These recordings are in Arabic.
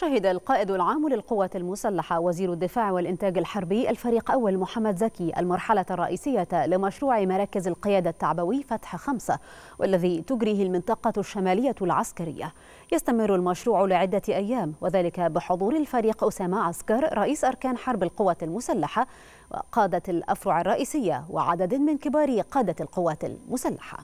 شهد القائد العام للقوات المسلحة وزير الدفاع والإنتاج الحربي الفريق أول محمد زكي المرحلة الرئيسية لمشروع مراكز القيادة التعبوي فتح خمسة والذي تجريه المنطقة الشمالية العسكرية يستمر المشروع لعدة أيام وذلك بحضور الفريق أسامة عسكر رئيس أركان حرب القوات المسلحة وقادة الأفرع الرئيسية وعدد من كبار قادة القوات المسلحة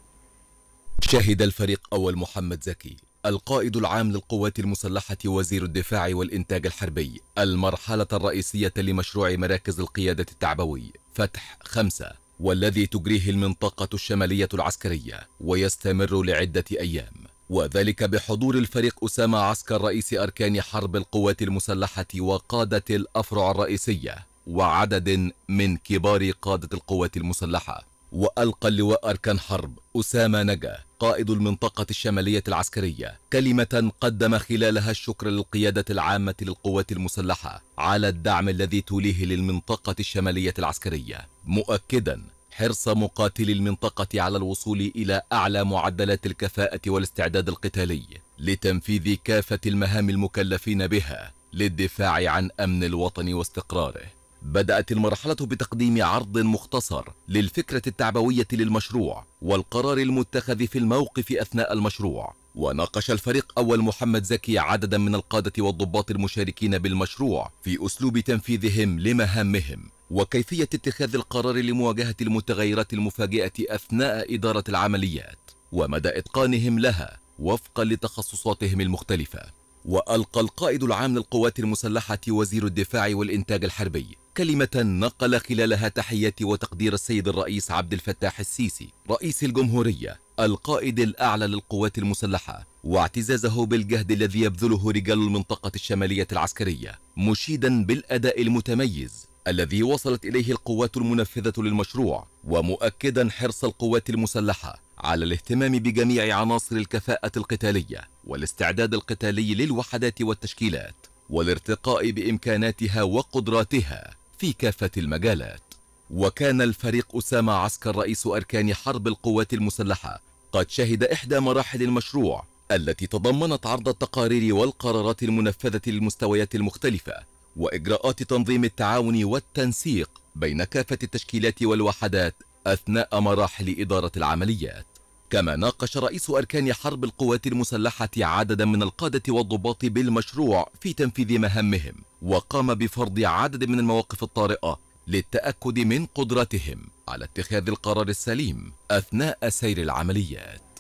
شهد الفريق أول محمد زكي القائد العام للقوات المسلحة وزير الدفاع والإنتاج الحربي المرحلة الرئيسية لمشروع مراكز القيادة التعبوي فتح خمسة والذي تجريه المنطقة الشمالية العسكرية ويستمر لعدة أيام وذلك بحضور الفريق أسامة عسكر رئيس أركان حرب القوات المسلحة وقادة الأفرع الرئيسية وعدد من كبار قادة القوات المسلحة وألقى اللواء أركان حرب أسامة نجا قائد المنطقة الشمالية العسكرية كلمة قدم خلالها الشكر للقيادة العامة للقوات المسلحة على الدعم الذي توليه للمنطقة الشمالية العسكرية مؤكدا حرص مقاتلي المنطقة على الوصول إلى أعلى معدلات الكفاءة والاستعداد القتالي لتنفيذ كافة المهام المكلفين بها للدفاع عن أمن الوطن واستقراره بدأت المرحلة بتقديم عرض مختصر للفكرة التعبوية للمشروع والقرار المتخذ في الموقف أثناء المشروع وناقش الفريق أول محمد زكي عددا من القادة والضباط المشاركين بالمشروع في أسلوب تنفيذهم لمهامهم وكيفية اتخاذ القرار لمواجهة المتغيرات المفاجئة أثناء إدارة العمليات ومدى إتقانهم لها وفقا لتخصصاتهم المختلفة وألقى القائد العام للقوات المسلحة وزير الدفاع والإنتاج الحربي كلمة نقل خلالها تحية وتقدير السيد الرئيس عبد الفتاح السيسي رئيس الجمهورية القائد الأعلى للقوات المسلحة واعتزازه بالجهد الذي يبذله رجال المنطقة الشمالية العسكرية مشيدا بالأداء المتميز الذي وصلت إليه القوات المنفذة للمشروع ومؤكدا حرص القوات المسلحة على الاهتمام بجميع عناصر الكفاءة القتالية والاستعداد القتالي للوحدات والتشكيلات والارتقاء بإمكاناتها وقدراتها في كافة المجالات وكان الفريق أسامة عسكر رئيس أركان حرب القوات المسلحة قد شهد إحدى مراحل المشروع التي تضمنت عرض التقارير والقرارات المنفذة للمستويات المختلفة وإجراءات تنظيم التعاون والتنسيق بين كافة التشكيلات والوحدات أثناء مراحل إدارة العمليات كما ناقش رئيس أركان حرب القوات المسلحة عددا من القادة والضباط بالمشروع في تنفيذ مهامهم وقام بفرض عدد من المواقف الطارئة للتأكد من قدرتهم على اتخاذ القرار السليم أثناء سير العمليات